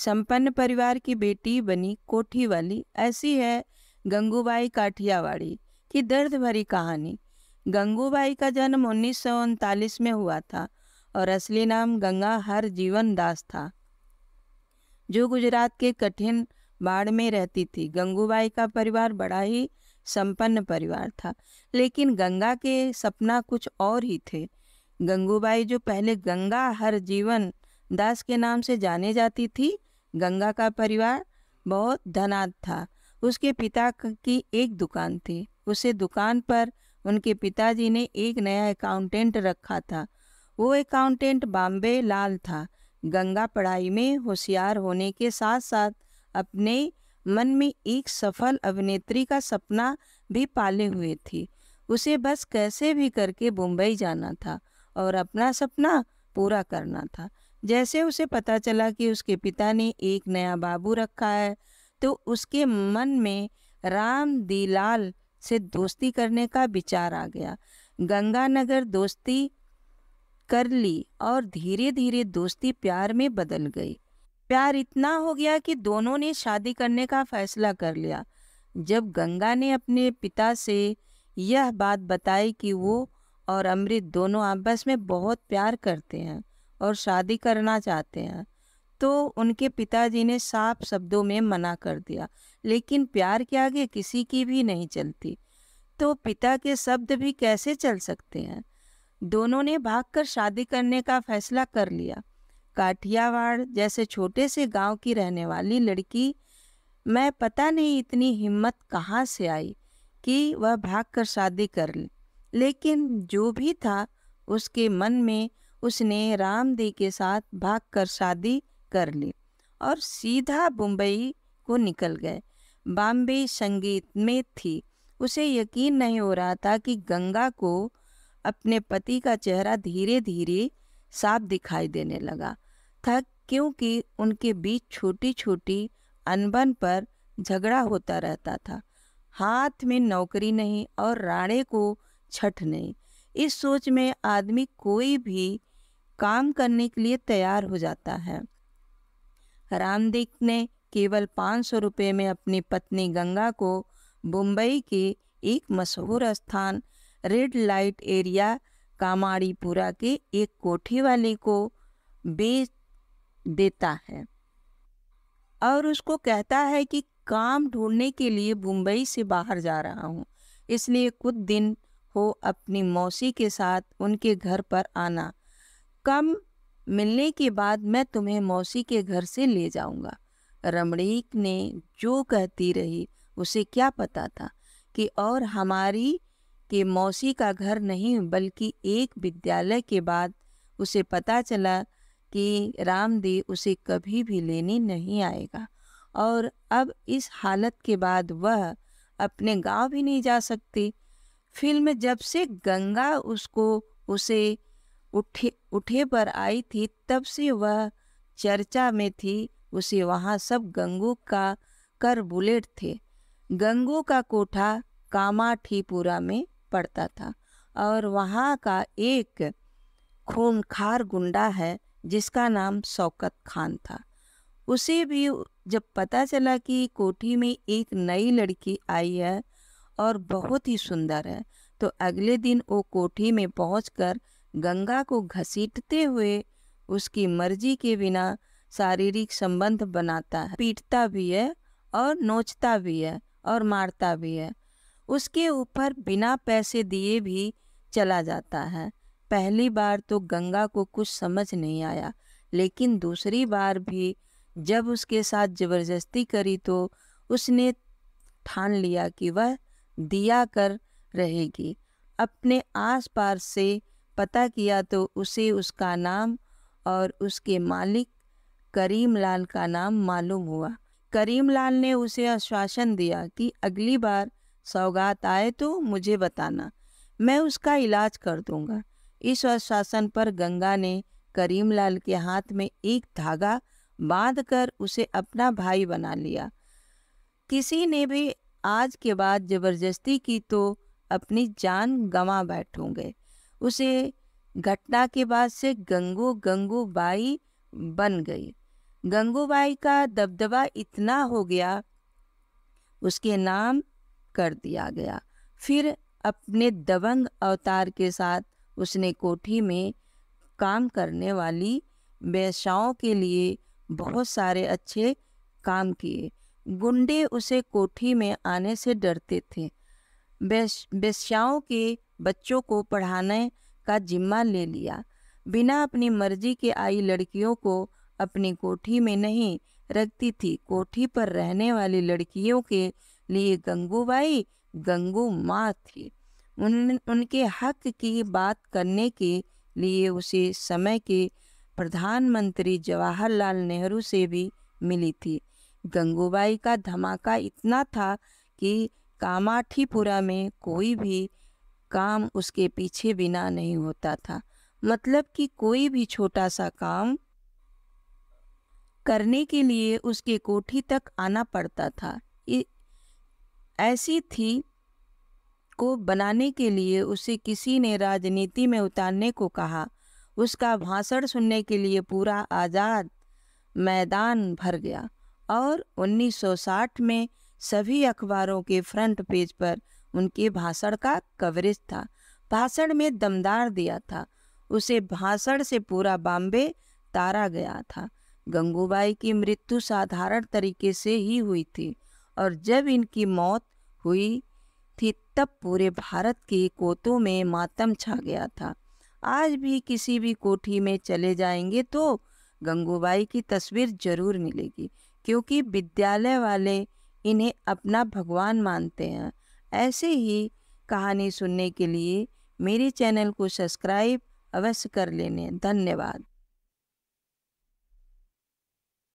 संपन्न परिवार की बेटी बनी कोठी वाली ऐसी है गंगूबाई काठियावाड़ी की दर्द भरी कहानी गंगूबाई का जन्म उन्नीस में हुआ था और असली नाम गंगा हर जीवन दास था जो गुजरात के कठिन बाढ़ में रहती थी गंगूबाई का परिवार बड़ा ही संपन्न परिवार था लेकिन गंगा के सपना कुछ और ही थे गंगूबाई जो पहले गंगा हर जीवन दास के नाम से जाने जाती थी गंगा का परिवार बहुत धनाद था उसके पिता की एक दुकान थी उसे दुकान पर उनके पिताजी ने एक नया अकाउंटेंट रखा था वो अकाउंटेंट बॉम्बे लाल था गंगा पढ़ाई में होशियार होने के साथ साथ अपने मन में एक सफल अभिनेत्री का सपना भी पाले हुए थी उसे बस कैसे भी करके मुंबई जाना था और अपना सपना पूरा करना था जैसे उसे पता चला कि उसके पिता ने एक नया बाबू रखा है तो उसके मन में राम दीलाल से दोस्ती करने का विचार आ गया गंगानगर दोस्ती कर ली और धीरे धीरे दोस्ती प्यार में बदल गई प्यार इतना हो गया कि दोनों ने शादी करने का फैसला कर लिया जब गंगा ने अपने पिता से यह बात बताई कि वो और अमृत दोनों आपस में बहुत प्यार करते हैं और शादी करना चाहते हैं तो उनके पिताजी ने साफ शब्दों में मना कर दिया लेकिन प्यार के आगे किसी की भी नहीं चलती तो पिता के शब्द भी कैसे चल सकते हैं दोनों ने भागकर शादी करने का फैसला कर लिया काठियावाड़ जैसे छोटे से गांव की रहने वाली लड़की मैं पता नहीं इतनी हिम्मत कहाँ से आई कि वह भागकर शादी कर ली लेकिन जो भी था उसके मन में उसने रामदेव के साथ भागकर शादी कर ली और सीधा मुंबई को निकल गए बॉम्बे संगीत में थी उसे यकीन नहीं हो रहा था कि गंगा को अपने पति का चेहरा धीरे धीरे साफ दिखाई देने लगा था क्योंकि उनके बीच छोटी छोटी अनबन पर झगड़ा होता रहता था हाथ में नौकरी नहीं और राणे को छठ नहीं इस सोच में आदमी कोई भी काम करने के लिए तैयार हो जाता है रामदिक ने केवल पाँच सौ रुपये में अपनी पत्नी गंगा को मुंबई के एक मशहूर स्थान रेड लाइट एरिया कामाड़ीपुरा के एक कोठी वाले को बेच देता है और उसको कहता है कि काम ढूंढने के लिए मुंबई से बाहर जा रहा हूँ इसलिए कुछ दिन हो अपनी मौसी के साथ उनके घर पर आना कम मिलने के बाद मैं तुम्हें मौसी के घर से ले जाऊंगा रमणीक ने जो कहती रही उसे क्या पता था कि और हमारी के मौसी का घर नहीं बल्कि एक विद्यालय के बाद उसे पता चला कि रामदेव उसे कभी भी लेने नहीं आएगा और अब इस हालत के बाद वह अपने गांव भी नहीं जा सकती फिल्म जब से गंगा उसको उसे उठे उठे पर आई थी तब से वह चर्चा में थी उसे वहाँ सब गंगू का कर बुलेट थे गंगू का कोठा कामाठीपुरा में पड़ता था और वहाँ का एक खूनखार गुंडा है जिसका नाम शौकत खान था उसे भी जब पता चला कि कोठी में एक नई लड़की आई है और बहुत ही सुंदर है तो अगले दिन वो कोठी में पहुंचकर गंगा को घसीटते हुए उसकी मर्जी के बिना शारीरिक संबंध बनाता है पीटता भी है और नोचता भी है और मारता भी है उसके ऊपर बिना पैसे दिए भी चला जाता है पहली बार तो गंगा को कुछ समझ नहीं आया लेकिन दूसरी बार भी जब उसके साथ ज़बरदस्ती करी तो उसने ठान लिया कि वह दिया कर रहेगी अपने आस पास से पता किया तो उसे उसका नाम और उसके मालिक करीम लाल का नाम मालूम हुआ करीम लाल ने उसे आश्वासन दिया कि अगली बार सौगात आए तो मुझे बताना मैं उसका इलाज कर दूंगा इस आश्वासन पर गंगा ने करीम लाल के हाथ में एक धागा बांध कर उसे अपना भाई बना लिया किसी ने भी आज के बाद ज़बरदस्ती की तो अपनी जान गंवा बैठोगे उसे घटना के बाद से गंगू गंगूबाई बन गई गंगूबाई का दबदबा इतना हो गया उसके नाम कर दिया गया फिर अपने दबंग अवतार के साथ उसने कोठी में काम करने वाली वेश्याओं के लिए बहुत सारे अच्छे काम किए गुंडे उसे कोठी में आने से डरते थे वेश्याओं बेश, के बच्चों को पढ़ाने का जिम्मा ले लिया बिना अपनी मर्जी के आई लड़कियों को अपनी कोठी में नहीं रखती थी कोठी पर रहने वाली लड़कियों के लिए गंगूबाई गंगू माँ थी उन उनके हक की बात करने के लिए उसे समय के प्रधानमंत्री जवाहरलाल नेहरू से भी मिली थी गंगूबाई का धमाका इतना था कि कामाठीपुरा में कोई भी काम उसके पीछे बिना नहीं होता था मतलब कि कोई भी छोटा सा काम करने के लिए उसके कोठी तक आना पड़ता था ऐसी थी को बनाने के लिए उसे किसी ने राजनीति में उतारने को कहा उसका भाषण सुनने के लिए पूरा आज़ाद मैदान भर गया और 1960 में सभी अखबारों के फ्रंट पेज पर उनके भाषण का कवरेज था भाषण में दमदार दिया था उसे भाषण से पूरा बॉम्बे तारा गया था गंगूबाई की मृत्यु साधारण तरीके से ही हुई थी और जब इनकी मौत हुई थी तब पूरे भारत के कोतों में मातम छा गया था आज भी किसी भी कोठी में चले जाएंगे तो गंगूबाई की तस्वीर जरूर मिलेगी क्योंकि विद्यालय वाले इन्हें अपना भगवान मानते हैं ऐसे ही कहानी सुनने के लिए मेरे चैनल को सब्सक्राइब अवश्य कर लेने धन्यवाद